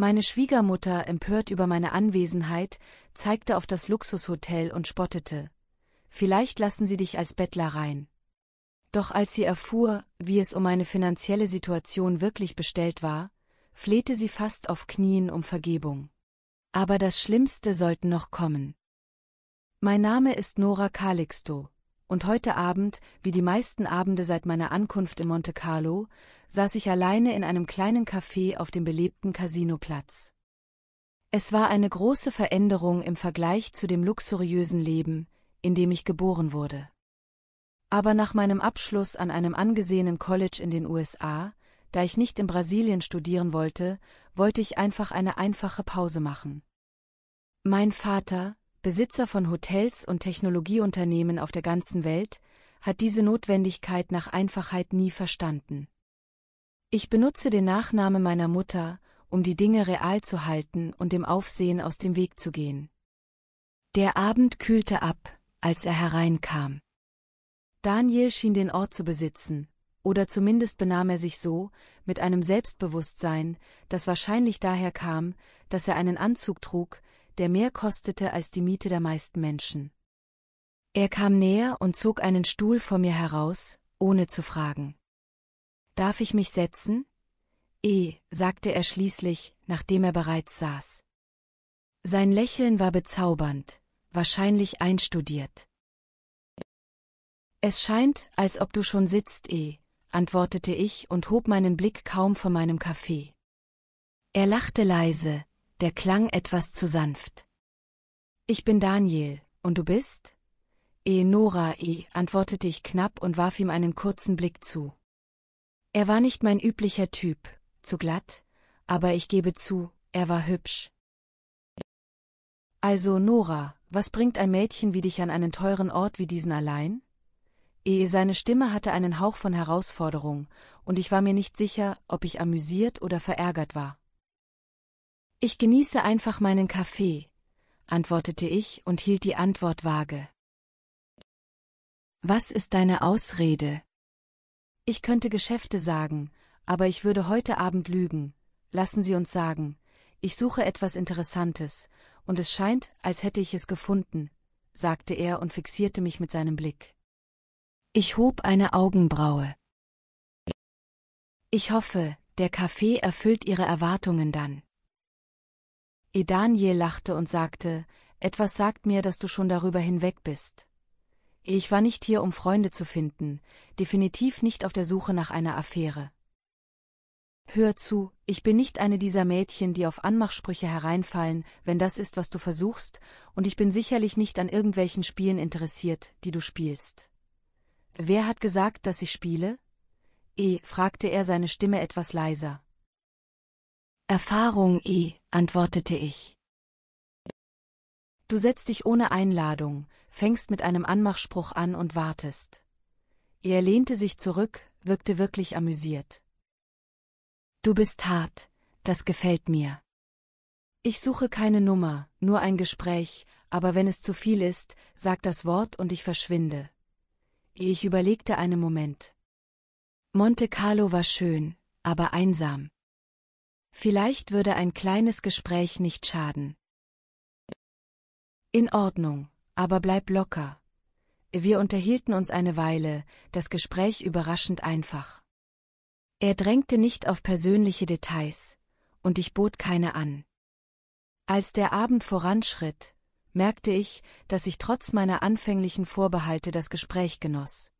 Meine Schwiegermutter, empört über meine Anwesenheit, zeigte auf das Luxushotel und spottete. Vielleicht lassen sie dich als Bettler rein. Doch als sie erfuhr, wie es um meine finanzielle Situation wirklich bestellt war, flehte sie fast auf Knien um Vergebung. Aber das Schlimmste sollten noch kommen. Mein Name ist Nora Calixto, und heute Abend, wie die meisten Abende seit meiner Ankunft in Monte Carlo, saß ich alleine in einem kleinen Café auf dem belebten Casinoplatz. Es war eine große Veränderung im Vergleich zu dem luxuriösen Leben, in dem ich geboren wurde. Aber nach meinem Abschluss an einem angesehenen College in den USA, da ich nicht in Brasilien studieren wollte, wollte ich einfach eine einfache Pause machen. Mein Vater, Besitzer von Hotels und Technologieunternehmen auf der ganzen Welt, hat diese Notwendigkeit nach Einfachheit nie verstanden. Ich benutze den Nachname meiner Mutter, um die Dinge real zu halten und dem Aufsehen aus dem Weg zu gehen. Der Abend kühlte ab, als er hereinkam. Daniel schien den Ort zu besitzen, oder zumindest benahm er sich so, mit einem Selbstbewusstsein, das wahrscheinlich daher kam, dass er einen Anzug trug, der mehr kostete als die Miete der meisten Menschen. Er kam näher und zog einen Stuhl vor mir heraus, ohne zu fragen. Darf ich mich setzen? Eh, sagte er schließlich, nachdem er bereits saß. Sein Lächeln war bezaubernd, wahrscheinlich einstudiert. Es scheint, als ob du schon sitzt, eh, antwortete ich und hob meinen Blick kaum von meinem Kaffee. Er lachte leise, der klang etwas zu sanft. Ich bin Daniel, und du bist? E Nora E, antwortete ich knapp und warf ihm einen kurzen Blick zu. Er war nicht mein üblicher Typ, zu glatt, aber ich gebe zu, er war hübsch. Also Nora, was bringt ein Mädchen wie dich an einen teuren Ort wie diesen allein? Ehe seine Stimme hatte einen Hauch von Herausforderung, und ich war mir nicht sicher, ob ich amüsiert oder verärgert war. Ich genieße einfach meinen Kaffee, antwortete ich und hielt die Antwort vage. Was ist deine Ausrede? Ich könnte Geschäfte sagen, aber ich würde heute Abend lügen. Lassen Sie uns sagen, ich suche etwas Interessantes, und es scheint, als hätte ich es gefunden, sagte er und fixierte mich mit seinem Blick. Ich hob eine Augenbraue. Ich hoffe, der Kaffee erfüllt Ihre Erwartungen dann. Edaniel lachte und sagte, etwas sagt mir, dass du schon darüber hinweg bist. Ich war nicht hier, um Freunde zu finden, definitiv nicht auf der Suche nach einer Affäre. Hör zu, ich bin nicht eine dieser Mädchen, die auf Anmachsprüche hereinfallen, wenn das ist, was du versuchst, und ich bin sicherlich nicht an irgendwelchen Spielen interessiert, die du spielst. Wer hat gesagt, dass ich spiele? E, fragte er seine Stimme etwas leiser. Erfahrung E, antwortete ich. Du setzt dich ohne Einladung, fängst mit einem Anmachspruch an und wartest. Er lehnte sich zurück, wirkte wirklich amüsiert. Du bist hart, das gefällt mir. Ich suche keine Nummer, nur ein Gespräch, aber wenn es zu viel ist, sag das Wort und ich verschwinde. Ich überlegte einen Moment. Monte Carlo war schön, aber einsam. Vielleicht würde ein kleines Gespräch nicht schaden. In Ordnung, aber bleib locker. Wir unterhielten uns eine Weile, das Gespräch überraschend einfach. Er drängte nicht auf persönliche Details, und ich bot keine an. Als der Abend voranschritt, merkte ich, dass ich trotz meiner anfänglichen Vorbehalte das Gespräch genoss.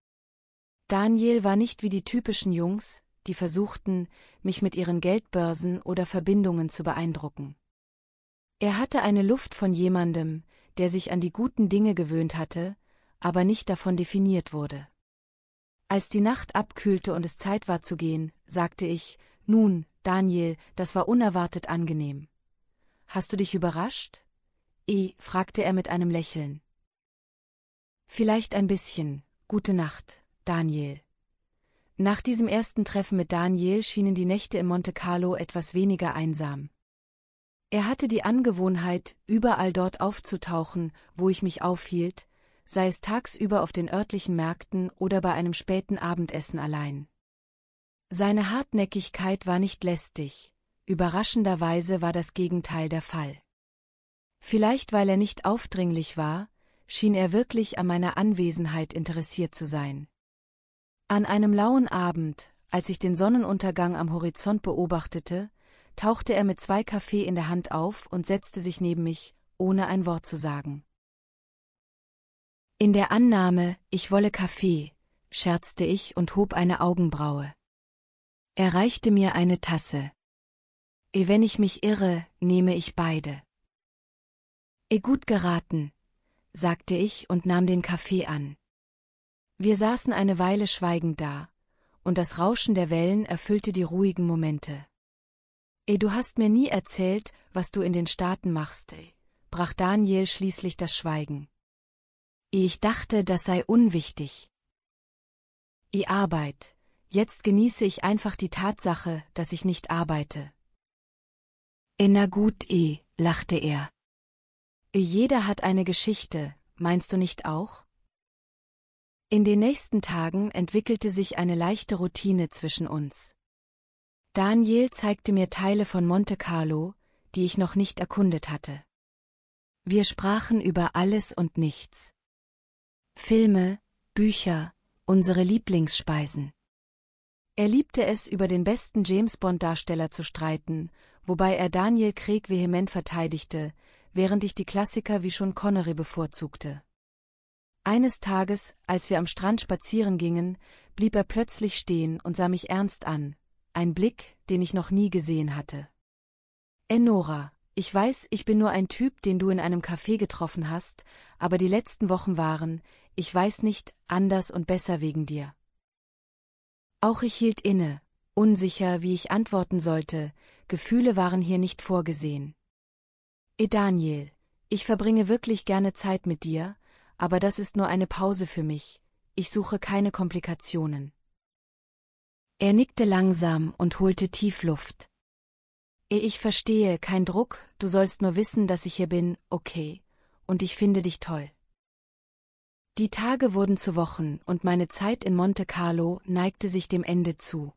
Daniel war nicht wie die typischen Jungs, die versuchten, mich mit ihren Geldbörsen oder Verbindungen zu beeindrucken. Er hatte eine Luft von jemandem, der sich an die guten Dinge gewöhnt hatte, aber nicht davon definiert wurde. Als die Nacht abkühlte und es Zeit war zu gehen, sagte ich, nun, Daniel, das war unerwartet angenehm. Hast du dich überrascht? E, fragte er mit einem Lächeln. Vielleicht ein bisschen, gute Nacht, Daniel. Nach diesem ersten Treffen mit Daniel schienen die Nächte in Monte Carlo etwas weniger einsam. Er hatte die Angewohnheit, überall dort aufzutauchen, wo ich mich aufhielt, sei es tagsüber auf den örtlichen Märkten oder bei einem späten Abendessen allein. Seine Hartnäckigkeit war nicht lästig, überraschenderweise war das Gegenteil der Fall. Vielleicht weil er nicht aufdringlich war, schien er wirklich an meiner Anwesenheit interessiert zu sein. An einem lauen Abend, als ich den Sonnenuntergang am Horizont beobachtete, tauchte er mit zwei Kaffee in der Hand auf und setzte sich neben mich, ohne ein Wort zu sagen. In der Annahme, ich wolle Kaffee, scherzte ich und hob eine Augenbraue. Er reichte mir eine Tasse. Eh wenn ich mich irre, nehme ich beide. Eh gut geraten, sagte ich und nahm den Kaffee an. Wir saßen eine Weile schweigend da, und das Rauschen der Wellen erfüllte die ruhigen Momente. Eh, du hast mir nie erzählt, was du in den Staaten machst, ey, brach Daniel schließlich das Schweigen. Ey, ich dachte, das sei unwichtig. Ey, Arbeit. Jetzt genieße ich einfach die Tatsache, dass ich nicht arbeite. Ey, na gut, eh, lachte er. Ey, jeder hat eine Geschichte, meinst du nicht auch? In den nächsten Tagen entwickelte sich eine leichte Routine zwischen uns. Daniel zeigte mir Teile von Monte Carlo, die ich noch nicht erkundet hatte. Wir sprachen über alles und nichts. Filme, Bücher, unsere Lieblingsspeisen. Er liebte es, über den besten James Bond-Darsteller zu streiten, wobei er Daniel Craig vehement verteidigte, während ich die Klassiker wie schon Connery bevorzugte. Eines Tages, als wir am Strand spazieren gingen, blieb er plötzlich stehen und sah mich ernst an, ein Blick, den ich noch nie gesehen hatte. Enora, ich weiß, ich bin nur ein Typ, den du in einem Café getroffen hast, aber die letzten Wochen waren, ich weiß nicht, anders und besser wegen dir. Auch ich hielt inne, unsicher, wie ich antworten sollte, Gefühle waren hier nicht vorgesehen. E Daniel, ich verbringe wirklich gerne Zeit mit dir, aber das ist nur eine Pause für mich, ich suche keine Komplikationen. Er nickte langsam und holte tief Luft. Ich verstehe, kein Druck, du sollst nur wissen, dass ich hier bin, okay, und ich finde dich toll. Die Tage wurden zu Wochen und meine Zeit in Monte Carlo neigte sich dem Ende zu.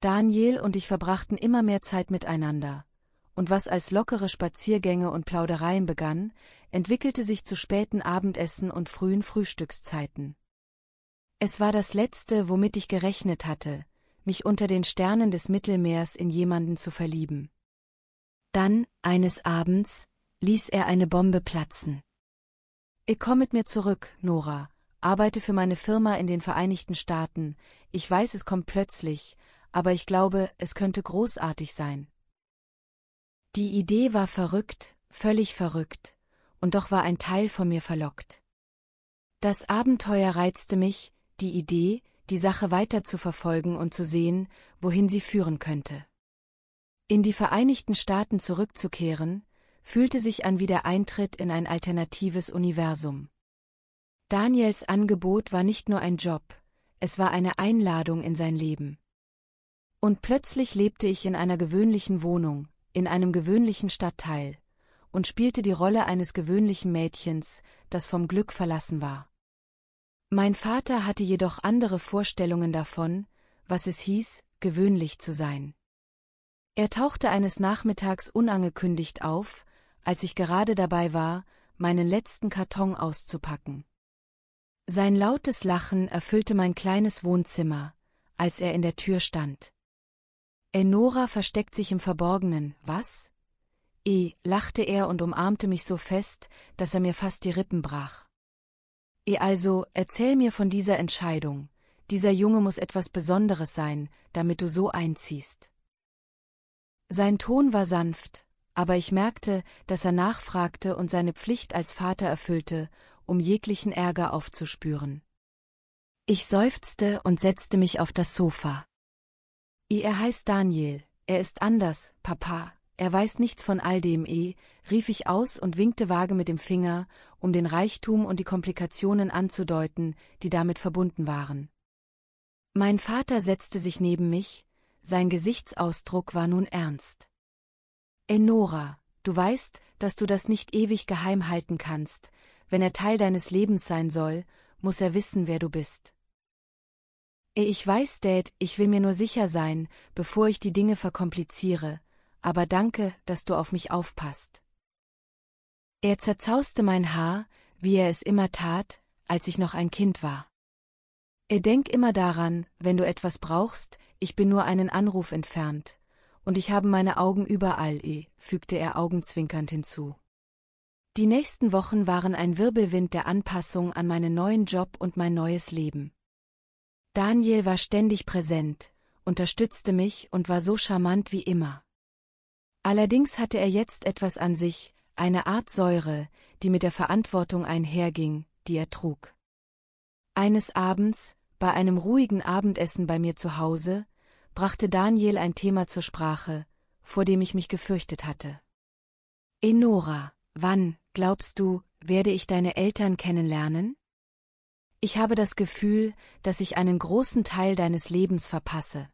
Daniel und ich verbrachten immer mehr Zeit miteinander, und was als lockere Spaziergänge und Plaudereien begann, entwickelte sich zu späten Abendessen und frühen Frühstückszeiten. Es war das Letzte, womit ich gerechnet hatte, mich unter den Sternen des Mittelmeers in jemanden zu verlieben. Dann, eines Abends, ließ er eine Bombe platzen. Ich komme mit mir zurück, Nora, arbeite für meine Firma in den Vereinigten Staaten, ich weiß, es kommt plötzlich, aber ich glaube, es könnte großartig sein. Die Idee war verrückt, völlig verrückt, und doch war ein Teil von mir verlockt. Das Abenteuer reizte mich, die Idee, die Sache weiter zu verfolgen und zu sehen, wohin sie führen könnte. In die Vereinigten Staaten zurückzukehren, fühlte sich an wie der Eintritt in ein alternatives Universum. Daniels Angebot war nicht nur ein Job, es war eine Einladung in sein Leben. Und plötzlich lebte ich in einer gewöhnlichen Wohnung, in einem gewöhnlichen Stadtteil, und spielte die Rolle eines gewöhnlichen Mädchens, das vom Glück verlassen war. Mein Vater hatte jedoch andere Vorstellungen davon, was es hieß, gewöhnlich zu sein. Er tauchte eines Nachmittags unangekündigt auf, als ich gerade dabei war, meinen letzten Karton auszupacken. Sein lautes Lachen erfüllte mein kleines Wohnzimmer, als er in der Tür stand. Enora versteckt sich im Verborgenen, was? E, lachte er und umarmte mich so fest, dass er mir fast die Rippen brach. E also, erzähl mir von dieser Entscheidung. Dieser Junge muss etwas Besonderes sein, damit du so einziehst. Sein Ton war sanft, aber ich merkte, dass er nachfragte und seine Pflicht als Vater erfüllte, um jeglichen Ärger aufzuspüren. Ich seufzte und setzte mich auf das Sofa. I, er heißt Daniel, er ist anders, Papa, er weiß nichts von all dem eh, rief ich aus und winkte vage mit dem Finger, um den Reichtum und die Komplikationen anzudeuten, die damit verbunden waren. Mein Vater setzte sich neben mich, sein Gesichtsausdruck war nun ernst. Enora, du weißt, dass du das nicht ewig geheim halten kannst, wenn er Teil deines Lebens sein soll, muss er wissen, wer du bist. Ich weiß, Dad, ich will mir nur sicher sein, bevor ich die Dinge verkompliziere, aber danke, dass du auf mich aufpasst. Er zerzauste mein Haar, wie er es immer tat, als ich noch ein Kind war. Er denk immer daran, wenn du etwas brauchst, ich bin nur einen Anruf entfernt, und ich habe meine Augen überall, eh, fügte er augenzwinkernd hinzu. Die nächsten Wochen waren ein Wirbelwind der Anpassung an meinen neuen Job und mein neues Leben. Daniel war ständig präsent, unterstützte mich und war so charmant wie immer. Allerdings hatte er jetzt etwas an sich, eine Art Säure, die mit der Verantwortung einherging, die er trug. Eines Abends, bei einem ruhigen Abendessen bei mir zu Hause, brachte Daniel ein Thema zur Sprache, vor dem ich mich gefürchtet hatte. Enora, wann, glaubst du, werde ich deine Eltern kennenlernen? Ich habe das Gefühl, dass ich einen großen Teil deines Lebens verpasse.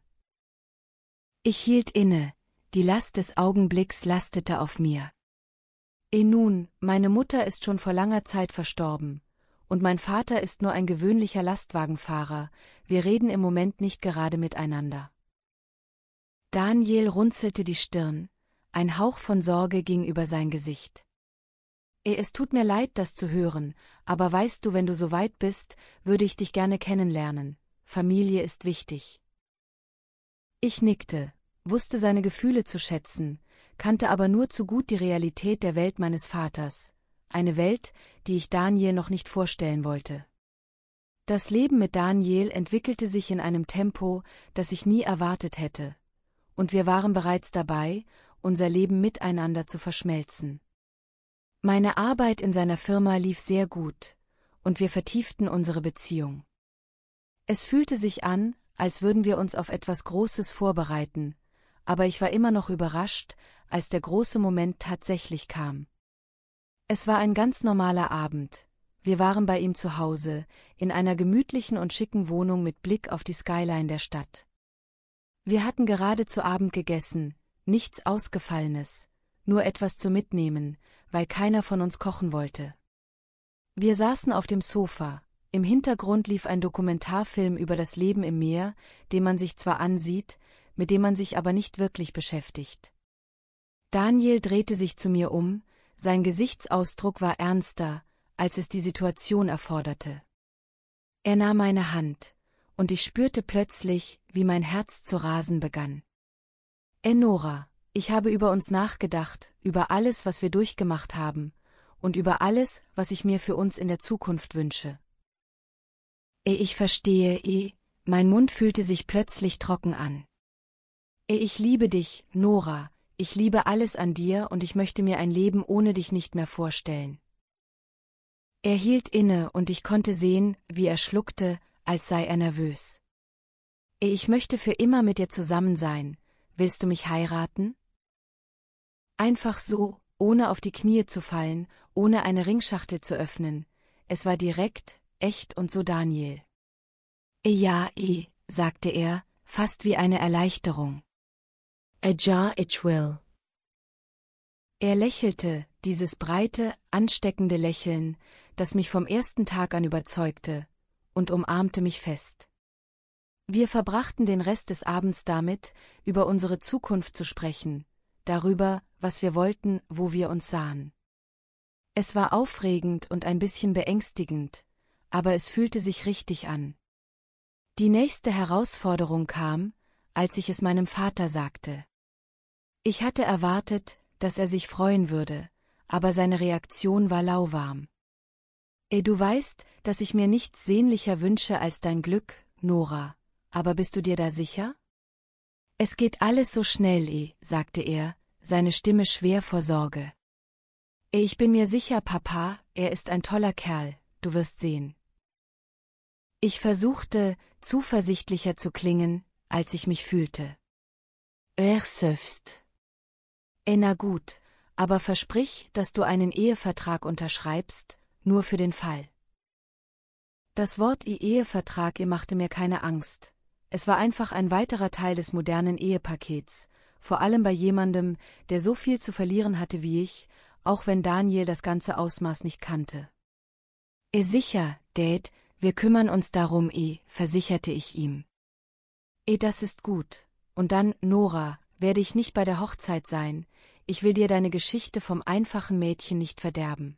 Ich hielt inne, die Last des Augenblicks lastete auf mir. Eh nun, meine Mutter ist schon vor langer Zeit verstorben, und mein Vater ist nur ein gewöhnlicher Lastwagenfahrer, wir reden im Moment nicht gerade miteinander. Daniel runzelte die Stirn, ein Hauch von Sorge ging über sein Gesicht. Es tut mir leid, das zu hören, aber weißt du, wenn du so weit bist, würde ich dich gerne kennenlernen. Familie ist wichtig. Ich nickte, wusste seine Gefühle zu schätzen, kannte aber nur zu gut die Realität der Welt meines Vaters, eine Welt, die ich Daniel noch nicht vorstellen wollte. Das Leben mit Daniel entwickelte sich in einem Tempo, das ich nie erwartet hätte, und wir waren bereits dabei, unser Leben miteinander zu verschmelzen. Meine Arbeit in seiner Firma lief sehr gut, und wir vertieften unsere Beziehung. Es fühlte sich an, als würden wir uns auf etwas Großes vorbereiten, aber ich war immer noch überrascht, als der große Moment tatsächlich kam. Es war ein ganz normaler Abend. Wir waren bei ihm zu Hause, in einer gemütlichen und schicken Wohnung mit Blick auf die Skyline der Stadt. Wir hatten gerade zu Abend gegessen, nichts Ausgefallenes, nur etwas zu mitnehmen, weil keiner von uns kochen wollte. Wir saßen auf dem Sofa, im Hintergrund lief ein Dokumentarfilm über das Leben im Meer, den man sich zwar ansieht, mit dem man sich aber nicht wirklich beschäftigt. Daniel drehte sich zu mir um, sein Gesichtsausdruck war ernster, als es die Situation erforderte. Er nahm meine Hand, und ich spürte plötzlich, wie mein Herz zu rasen begann. Enora, ich habe über uns nachgedacht, über alles, was wir durchgemacht haben, und über alles, was ich mir für uns in der Zukunft wünsche. Ehe ich verstehe, eh, mein Mund fühlte sich plötzlich trocken an. Ehe ich liebe dich, Nora, ich liebe alles an dir und ich möchte mir ein Leben ohne dich nicht mehr vorstellen. Er hielt inne und ich konnte sehen, wie er schluckte, als sei er nervös. Ehe ich möchte für immer mit dir zusammen sein, willst du mich heiraten? Einfach so, ohne auf die Knie zu fallen, ohne eine Ringschachtel zu öffnen. Es war direkt, echt und so Daniel. Ja, eh, sagte er, fast wie eine Erleichterung. Ajar it will. Er lächelte, dieses breite, ansteckende Lächeln, das mich vom ersten Tag an überzeugte, und umarmte mich fest. Wir verbrachten den Rest des Abends damit, über unsere Zukunft zu sprechen, darüber, was wir wollten, wo wir uns sahen. Es war aufregend und ein bisschen beängstigend, aber es fühlte sich richtig an. Die nächste Herausforderung kam, als ich es meinem Vater sagte. Ich hatte erwartet, dass er sich freuen würde, aber seine Reaktion war lauwarm. Ey, du weißt, dass ich mir nichts sehnlicher wünsche als dein Glück, Nora, aber bist du dir da sicher? Es geht alles so schnell, eh, sagte er, seine Stimme schwer vor Sorge. Ich bin mir sicher, Papa, er ist ein toller Kerl, du wirst sehen. Ich versuchte, zuversichtlicher zu klingen, als ich mich fühlte. Er söfst. na gut, aber versprich, dass du einen Ehevertrag unterschreibst, nur für den Fall. Das Wort I-Ehevertrag machte mir keine Angst. Es war einfach ein weiterer Teil des modernen Ehepakets, vor allem bei jemandem, der so viel zu verlieren hatte wie ich, auch wenn Daniel das ganze Ausmaß nicht kannte. Eh sicher, Dad, wir kümmern uns darum, eh, versicherte ich ihm. Eh, das ist gut. Und dann, Nora, werde ich nicht bei der Hochzeit sein, ich will dir deine Geschichte vom einfachen Mädchen nicht verderben.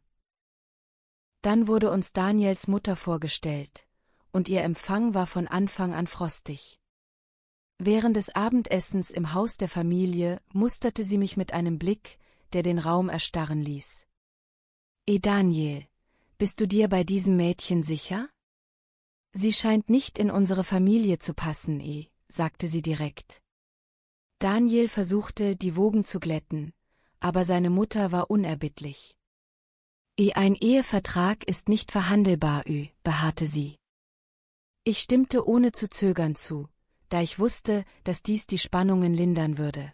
Dann wurde uns Daniels Mutter vorgestellt, und ihr Empfang war von Anfang an frostig. Während des Abendessens im Haus der Familie musterte sie mich mit einem Blick, der den Raum erstarren ließ. E Daniel, bist du dir bei diesem Mädchen sicher? Sie scheint nicht in unsere Familie zu passen, E, sagte sie direkt. Daniel versuchte, die Wogen zu glätten, aber seine Mutter war unerbittlich. E ein Ehevertrag ist nicht verhandelbar, Ü, beharrte sie. Ich stimmte ohne zu zögern zu, da ich wusste, dass dies die Spannungen lindern würde.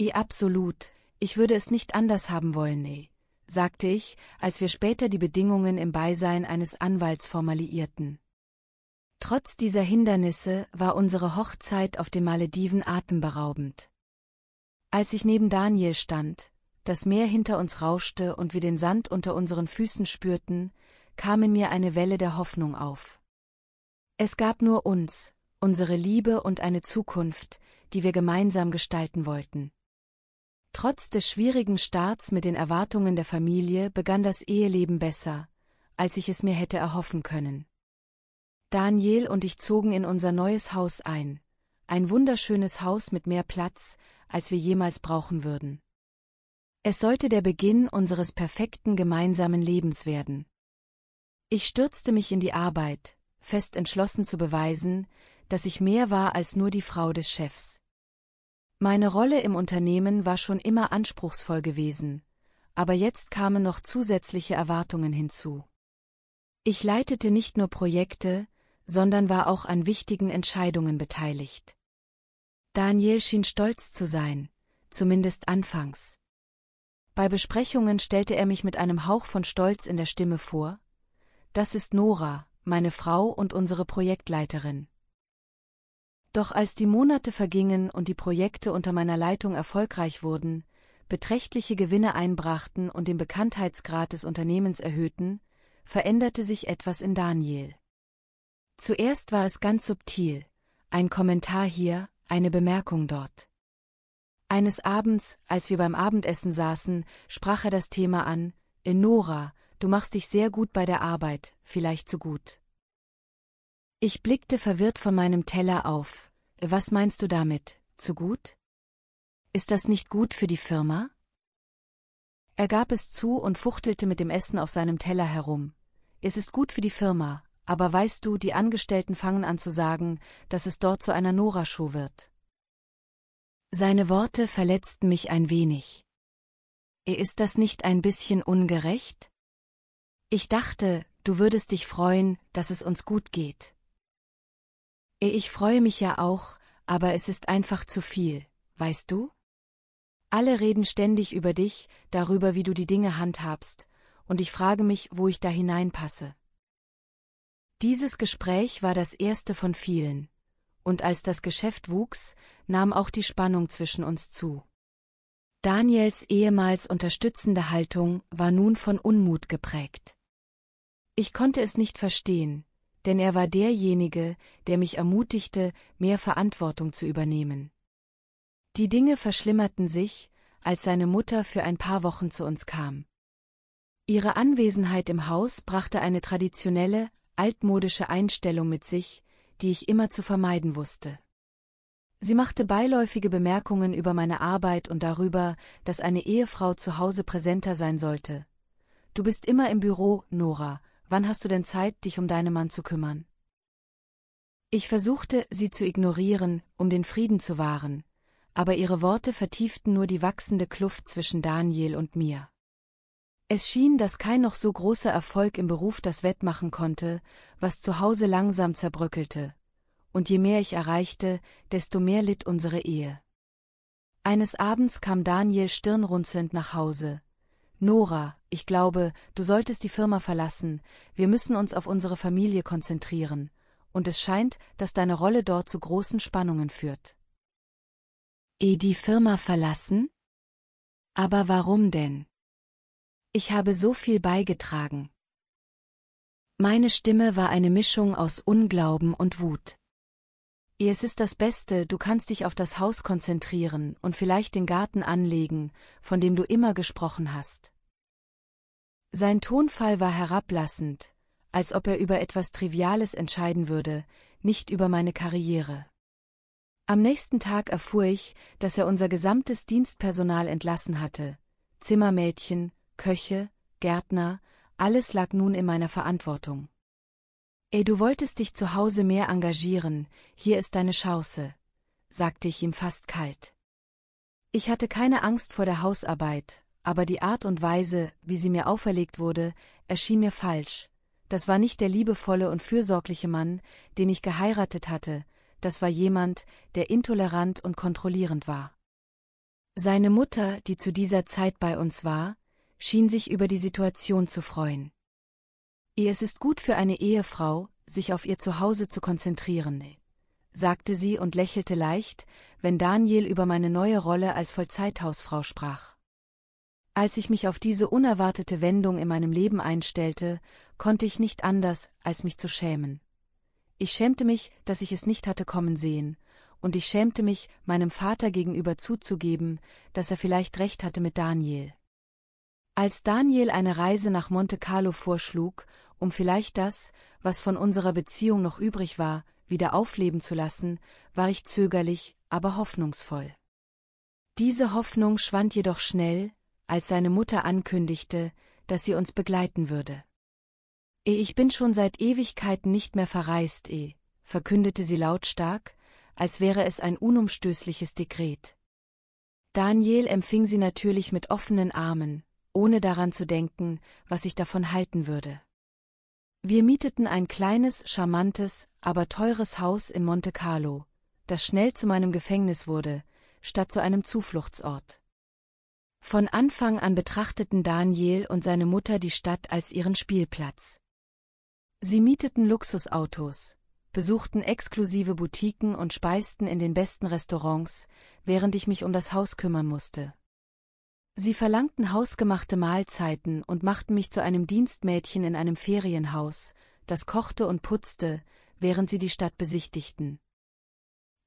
I absolut, ich würde es nicht anders haben wollen, nee, sagte ich, als wir später die Bedingungen im Beisein eines Anwalts formalierten. Trotz dieser Hindernisse war unsere Hochzeit auf den Malediven atemberaubend. Als ich neben Daniel stand, das Meer hinter uns rauschte und wir den Sand unter unseren Füßen spürten, kam in mir eine Welle der Hoffnung auf. Es gab nur uns, unsere Liebe und eine Zukunft, die wir gemeinsam gestalten wollten. Trotz des schwierigen Starts mit den Erwartungen der Familie begann das Eheleben besser, als ich es mir hätte erhoffen können. Daniel und ich zogen in unser neues Haus ein, ein wunderschönes Haus mit mehr Platz, als wir jemals brauchen würden. Es sollte der Beginn unseres perfekten gemeinsamen Lebens werden. Ich stürzte mich in die Arbeit, fest entschlossen zu beweisen, dass ich mehr war als nur die Frau des Chefs. Meine Rolle im Unternehmen war schon immer anspruchsvoll gewesen, aber jetzt kamen noch zusätzliche Erwartungen hinzu. Ich leitete nicht nur Projekte, sondern war auch an wichtigen Entscheidungen beteiligt. Daniel schien stolz zu sein, zumindest anfangs. Bei Besprechungen stellte er mich mit einem Hauch von Stolz in der Stimme vor. Das ist Nora, meine Frau und unsere Projektleiterin. Doch als die Monate vergingen und die Projekte unter meiner Leitung erfolgreich wurden, beträchtliche Gewinne einbrachten und den Bekanntheitsgrad des Unternehmens erhöhten, veränderte sich etwas in Daniel. Zuerst war es ganz subtil, ein Kommentar hier, eine Bemerkung dort. Eines Abends, als wir beim Abendessen saßen, sprach er das Thema an, Enora, du machst dich sehr gut bei der Arbeit, vielleicht zu gut. Ich blickte verwirrt von meinem Teller auf. Was meinst du damit, zu gut? Ist das nicht gut für die Firma? Er gab es zu und fuchtelte mit dem Essen auf seinem Teller herum. Es ist gut für die Firma, aber weißt du, die Angestellten fangen an zu sagen, dass es dort zu einer Nora-Show wird. Seine Worte verletzten mich ein wenig. Äh, ist das nicht ein bisschen ungerecht? Ich dachte, du würdest dich freuen, dass es uns gut geht. Ich freue mich ja auch, aber es ist einfach zu viel, weißt du? Alle reden ständig über dich, darüber, wie du die Dinge handhabst, und ich frage mich, wo ich da hineinpasse. Dieses Gespräch war das erste von vielen, und als das Geschäft wuchs, nahm auch die Spannung zwischen uns zu. Daniels ehemals unterstützende Haltung war nun von Unmut geprägt. Ich konnte es nicht verstehen, denn er war derjenige, der mich ermutigte, mehr Verantwortung zu übernehmen. Die Dinge verschlimmerten sich, als seine Mutter für ein paar Wochen zu uns kam. Ihre Anwesenheit im Haus brachte eine traditionelle, altmodische Einstellung mit sich, die ich immer zu vermeiden wusste. Sie machte beiläufige Bemerkungen über meine Arbeit und darüber, dass eine Ehefrau zu Hause präsenter sein sollte. Du bist immer im Büro, Nora, wann hast du denn Zeit, dich um deinen Mann zu kümmern? Ich versuchte, sie zu ignorieren, um den Frieden zu wahren, aber ihre Worte vertieften nur die wachsende Kluft zwischen Daniel und mir. Es schien, dass kein noch so großer Erfolg im Beruf das wettmachen konnte, was zu Hause langsam zerbröckelte, und je mehr ich erreichte, desto mehr litt unsere Ehe. Eines Abends kam Daniel stirnrunzelnd nach Hause, Nora, ich glaube, du solltest die Firma verlassen, wir müssen uns auf unsere Familie konzentrieren, und es scheint, dass deine Rolle dort zu großen Spannungen führt. E die Firma verlassen? Aber warum denn? Ich habe so viel beigetragen. Meine Stimme war eine Mischung aus Unglauben und Wut. Es ist das Beste, du kannst dich auf das Haus konzentrieren und vielleicht den Garten anlegen, von dem du immer gesprochen hast. Sein Tonfall war herablassend, als ob er über etwas Triviales entscheiden würde, nicht über meine Karriere. Am nächsten Tag erfuhr ich, dass er unser gesamtes Dienstpersonal entlassen hatte. Zimmermädchen, Köche, Gärtner, alles lag nun in meiner Verantwortung. Ey, du wolltest dich zu Hause mehr engagieren, hier ist deine Chance, sagte ich ihm fast kalt. Ich hatte keine Angst vor der Hausarbeit, aber die Art und Weise, wie sie mir auferlegt wurde, erschien mir falsch. Das war nicht der liebevolle und fürsorgliche Mann, den ich geheiratet hatte, das war jemand, der intolerant und kontrollierend war. Seine Mutter, die zu dieser Zeit bei uns war, schien sich über die Situation zu freuen. Ihr es ist gut für eine Ehefrau, sich auf ihr Zuhause zu konzentrieren, sagte sie und lächelte leicht, wenn Daniel über meine neue Rolle als Vollzeithausfrau sprach. Als ich mich auf diese unerwartete Wendung in meinem Leben einstellte, konnte ich nicht anders, als mich zu schämen. Ich schämte mich, dass ich es nicht hatte kommen sehen, und ich schämte mich, meinem Vater gegenüber zuzugeben, dass er vielleicht recht hatte mit Daniel. Als Daniel eine Reise nach Monte Carlo vorschlug, um vielleicht das, was von unserer Beziehung noch übrig war, wieder aufleben zu lassen, war ich zögerlich, aber hoffnungsvoll. Diese Hoffnung schwand jedoch schnell, als seine Mutter ankündigte, dass sie uns begleiten würde. Eh, ich bin schon seit Ewigkeiten nicht mehr verreist, eh, verkündete sie lautstark, als wäre es ein unumstößliches Dekret. Daniel empfing sie natürlich mit offenen Armen, ohne daran zu denken, was ich davon halten würde. Wir mieteten ein kleines, charmantes, aber teures Haus in Monte Carlo, das schnell zu meinem Gefängnis wurde, statt zu einem Zufluchtsort. Von Anfang an betrachteten Daniel und seine Mutter die Stadt als ihren Spielplatz. Sie mieteten Luxusautos, besuchten exklusive Boutiquen und speisten in den besten Restaurants, während ich mich um das Haus kümmern musste. Sie verlangten hausgemachte Mahlzeiten und machten mich zu einem Dienstmädchen in einem Ferienhaus, das kochte und putzte, während sie die Stadt besichtigten.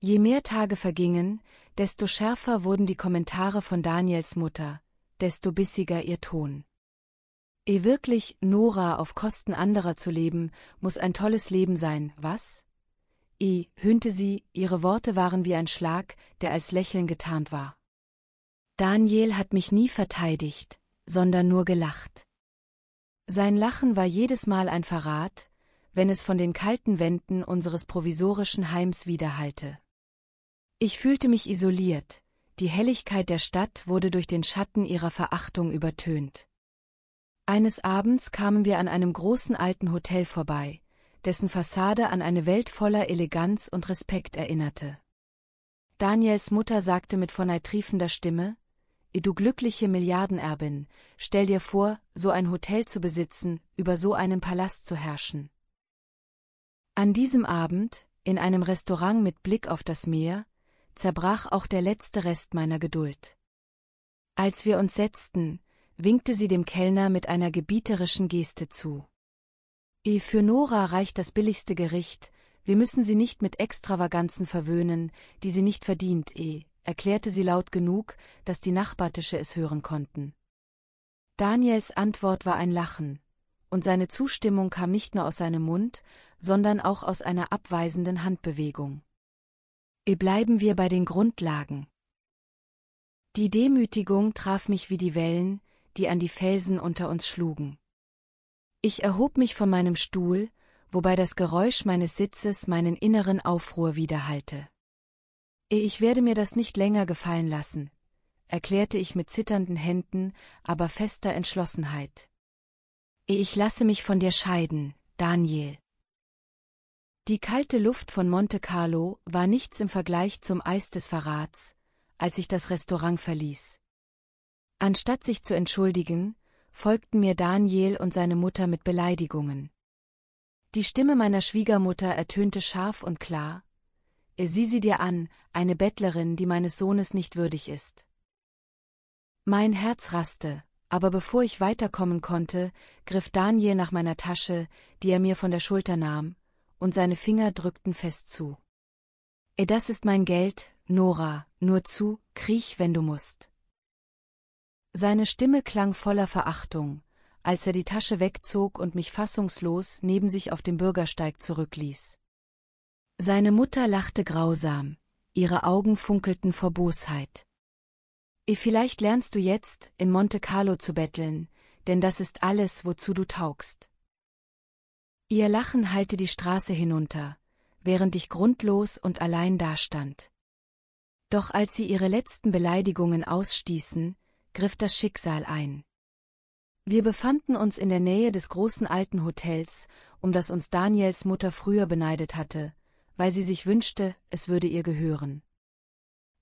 Je mehr Tage vergingen, desto schärfer wurden die Kommentare von Daniels Mutter, desto bissiger ihr Ton. Ehe wirklich, Nora auf Kosten anderer zu leben, muss ein tolles Leben sein, was? Eh, höhnte sie, ihre Worte waren wie ein Schlag, der als Lächeln getarnt war. Daniel hat mich nie verteidigt, sondern nur gelacht. Sein Lachen war jedes Mal ein Verrat, wenn es von den kalten Wänden unseres provisorischen Heims widerhallte. Ich fühlte mich isoliert, die Helligkeit der Stadt wurde durch den Schatten ihrer Verachtung übertönt. Eines Abends kamen wir an einem großen alten Hotel vorbei, dessen Fassade an eine Welt voller Eleganz und Respekt erinnerte. Daniels Mutter sagte mit von voneitriefender Stimme, Du glückliche Milliardenerbin, stell dir vor, so ein Hotel zu besitzen, über so einen Palast zu herrschen. An diesem Abend, in einem Restaurant mit Blick auf das Meer, zerbrach auch der letzte Rest meiner Geduld. Als wir uns setzten, winkte sie dem Kellner mit einer gebieterischen Geste zu. Ehe für Nora reicht das billigste Gericht, wir müssen sie nicht mit Extravaganzen verwöhnen, die sie nicht verdient, eh, erklärte sie laut genug, dass die Nachbartische es hören konnten. Daniels Antwort war ein Lachen, und seine Zustimmung kam nicht nur aus seinem Mund, sondern auch aus einer abweisenden Handbewegung. Äh, bleiben wir bei den Grundlagen. Die Demütigung traf mich wie die Wellen, die an die Felsen unter uns schlugen. Ich erhob mich von meinem Stuhl, wobei das Geräusch meines Sitzes meinen inneren Aufruhr widerhallte. Äh, ich werde mir das nicht länger gefallen lassen, erklärte ich mit zitternden Händen, aber fester Entschlossenheit. Äh, ich lasse mich von dir scheiden, Daniel. Die kalte Luft von Monte Carlo war nichts im Vergleich zum Eis des Verrats, als ich das Restaurant verließ. Anstatt sich zu entschuldigen, folgten mir Daniel und seine Mutter mit Beleidigungen. Die Stimme meiner Schwiegermutter ertönte scharf und klar. Sieh sie dir an, eine Bettlerin, die meines Sohnes nicht würdig ist. Mein Herz raste, aber bevor ich weiterkommen konnte, griff Daniel nach meiner Tasche, die er mir von der Schulter nahm, und seine Finger drückten fest zu. Eh, das ist mein Geld, Nora, nur zu, kriech, wenn du musst. Seine Stimme klang voller Verachtung, als er die Tasche wegzog und mich fassungslos neben sich auf dem Bürgersteig zurückließ. Seine Mutter lachte grausam, ihre Augen funkelten vor Bosheit. Eh, vielleicht lernst du jetzt, in Monte Carlo zu betteln, denn das ist alles, wozu du taugst. Ihr Lachen hallte die Straße hinunter, während ich grundlos und allein dastand. Doch als sie ihre letzten Beleidigungen ausstießen, griff das Schicksal ein. Wir befanden uns in der Nähe des großen alten Hotels, um das uns Daniels Mutter früher beneidet hatte, weil sie sich wünschte, es würde ihr gehören.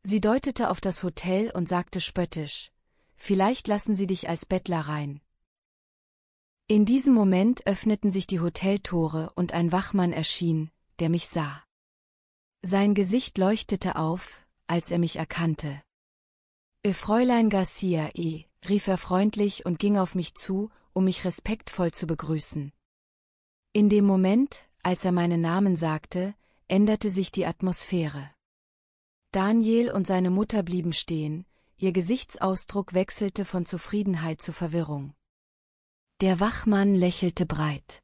Sie deutete auf das Hotel und sagte spöttisch, vielleicht lassen sie dich als Bettler rein. In diesem Moment öffneten sich die Hoteltore und ein Wachmann erschien, der mich sah. Sein Gesicht leuchtete auf, als er mich erkannte. Ö äh, Fräulein Garcia E., rief er freundlich und ging auf mich zu, um mich respektvoll zu begrüßen. In dem Moment, als er meinen Namen sagte, änderte sich die Atmosphäre. Daniel und seine Mutter blieben stehen, ihr Gesichtsausdruck wechselte von Zufriedenheit zu Verwirrung. Der Wachmann lächelte breit.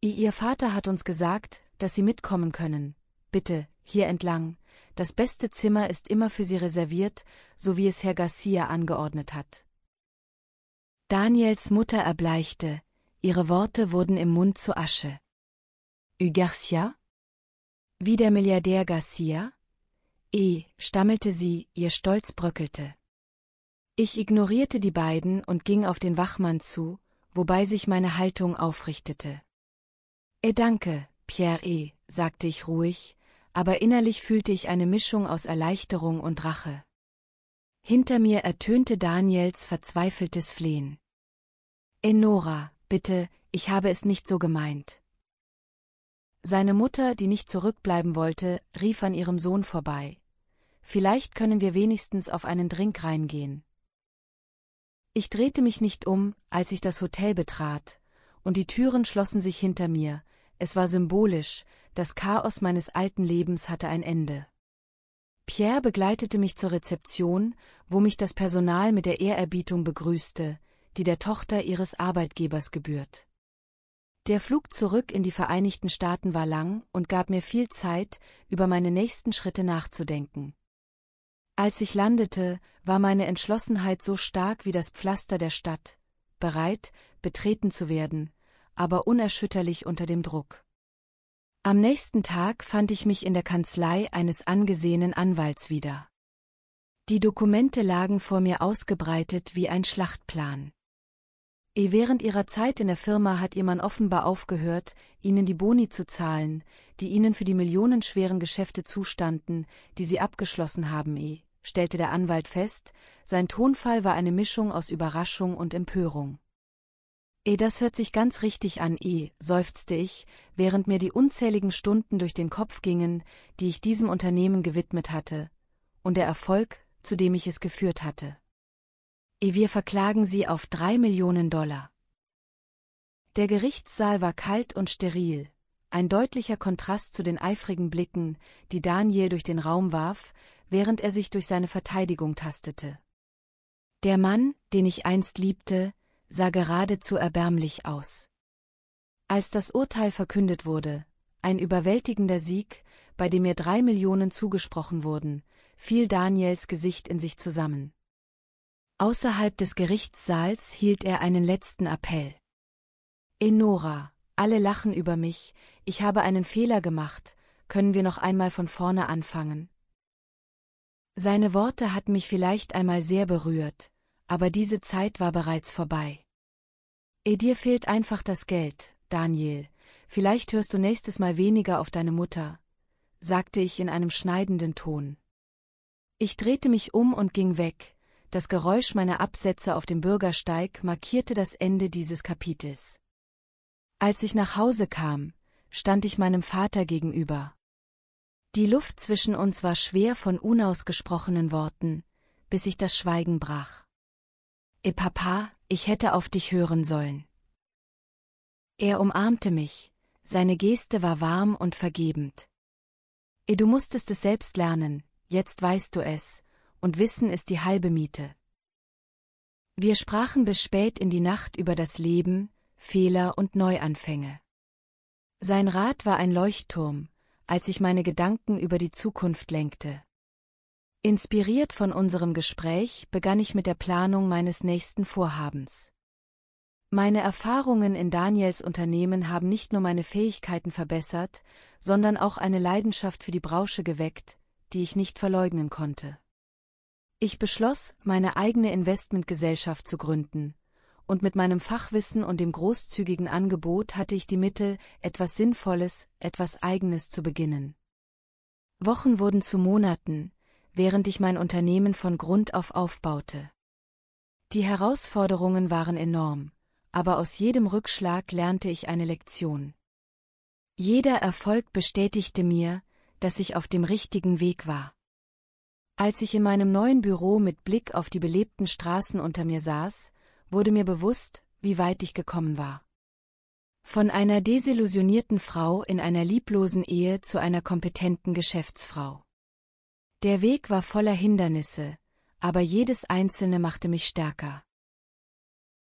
Ihr Vater hat uns gesagt, dass Sie mitkommen können. Bitte, hier entlang. Das beste Zimmer ist immer für Sie reserviert, so wie es Herr Garcia angeordnet hat. Daniels Mutter erbleichte, ihre Worte wurden im Mund zu Asche. U Garcia? Wie der Milliardär Garcia? E, stammelte sie, ihr Stolz bröckelte. Ich ignorierte die beiden und ging auf den Wachmann zu, wobei sich meine Haltung aufrichtete. Eh danke, Pierre E., sagte ich ruhig, aber innerlich fühlte ich eine Mischung aus Erleichterung und Rache. Hinter mir ertönte Daniels verzweifeltes Flehen. Enora, bitte, ich habe es nicht so gemeint. Seine Mutter, die nicht zurückbleiben wollte, rief an ihrem Sohn vorbei. Vielleicht können wir wenigstens auf einen Drink reingehen. Ich drehte mich nicht um, als ich das Hotel betrat, und die Türen schlossen sich hinter mir, es war symbolisch, das Chaos meines alten Lebens hatte ein Ende. Pierre begleitete mich zur Rezeption, wo mich das Personal mit der Ehrerbietung begrüßte, die der Tochter ihres Arbeitgebers gebührt. Der Flug zurück in die Vereinigten Staaten war lang und gab mir viel Zeit, über meine nächsten Schritte nachzudenken. Als ich landete, war meine Entschlossenheit so stark wie das Pflaster der Stadt, bereit, betreten zu werden, aber unerschütterlich unter dem Druck. Am nächsten Tag fand ich mich in der Kanzlei eines angesehenen Anwalts wieder. Die Dokumente lagen vor mir ausgebreitet wie ein Schlachtplan. E während ihrer Zeit in der Firma hat ihr Mann offenbar aufgehört, ihnen die Boni zu zahlen, die ihnen für die millionenschweren Geschäfte zustanden, die sie abgeschlossen haben. E stellte der Anwalt fest, sein Tonfall war eine Mischung aus Überraschung und Empörung. Eh, das hört sich ganz richtig an, eh, seufzte ich, während mir die unzähligen Stunden durch den Kopf gingen, die ich diesem Unternehmen gewidmet hatte, und der Erfolg, zu dem ich es geführt hatte. Eh, wir verklagen sie auf drei Millionen Dollar. Der Gerichtssaal war kalt und steril, ein deutlicher Kontrast zu den eifrigen Blicken, die Daniel durch den Raum warf, während er sich durch seine Verteidigung tastete. Der Mann, den ich einst liebte, sah geradezu erbärmlich aus. Als das Urteil verkündet wurde, ein überwältigender Sieg, bei dem mir drei Millionen zugesprochen wurden, fiel Daniels Gesicht in sich zusammen. Außerhalb des Gerichtssaals hielt er einen letzten Appell. Enora, alle lachen über mich, ich habe einen Fehler gemacht, können wir noch einmal von vorne anfangen. Seine Worte hatten mich vielleicht einmal sehr berührt, aber diese Zeit war bereits vorbei. Eh dir fehlt einfach das Geld, Daniel, vielleicht hörst du nächstes Mal weniger auf deine Mutter, sagte ich in einem schneidenden Ton. Ich drehte mich um und ging weg, das Geräusch meiner Absätze auf dem Bürgersteig markierte das Ende dieses Kapitels. Als ich nach Hause kam, stand ich meinem Vater gegenüber. Die Luft zwischen uns war schwer von unausgesprochenen Worten, bis ich das Schweigen brach. E Papa, ich hätte auf dich hören sollen. Er umarmte mich, seine Geste war warm und vergebend. E du musstest es selbst lernen, jetzt weißt du es, und Wissen ist die halbe Miete. Wir sprachen bis spät in die Nacht über das Leben, Fehler und Neuanfänge. Sein Rat war ein Leuchtturm, als ich meine Gedanken über die Zukunft lenkte. Inspiriert von unserem Gespräch begann ich mit der Planung meines nächsten Vorhabens. Meine Erfahrungen in Daniels Unternehmen haben nicht nur meine Fähigkeiten verbessert, sondern auch eine Leidenschaft für die Brausche geweckt, die ich nicht verleugnen konnte. Ich beschloss, meine eigene Investmentgesellschaft zu gründen, und mit meinem Fachwissen und dem großzügigen Angebot hatte ich die Mittel, etwas Sinnvolles, etwas Eigenes zu beginnen. Wochen wurden zu Monaten, während ich mein Unternehmen von Grund auf aufbaute. Die Herausforderungen waren enorm, aber aus jedem Rückschlag lernte ich eine Lektion. Jeder Erfolg bestätigte mir, dass ich auf dem richtigen Weg war. Als ich in meinem neuen Büro mit Blick auf die belebten Straßen unter mir saß, wurde mir bewusst, wie weit ich gekommen war. Von einer desillusionierten Frau in einer lieblosen Ehe zu einer kompetenten Geschäftsfrau. Der Weg war voller Hindernisse, aber jedes einzelne machte mich stärker.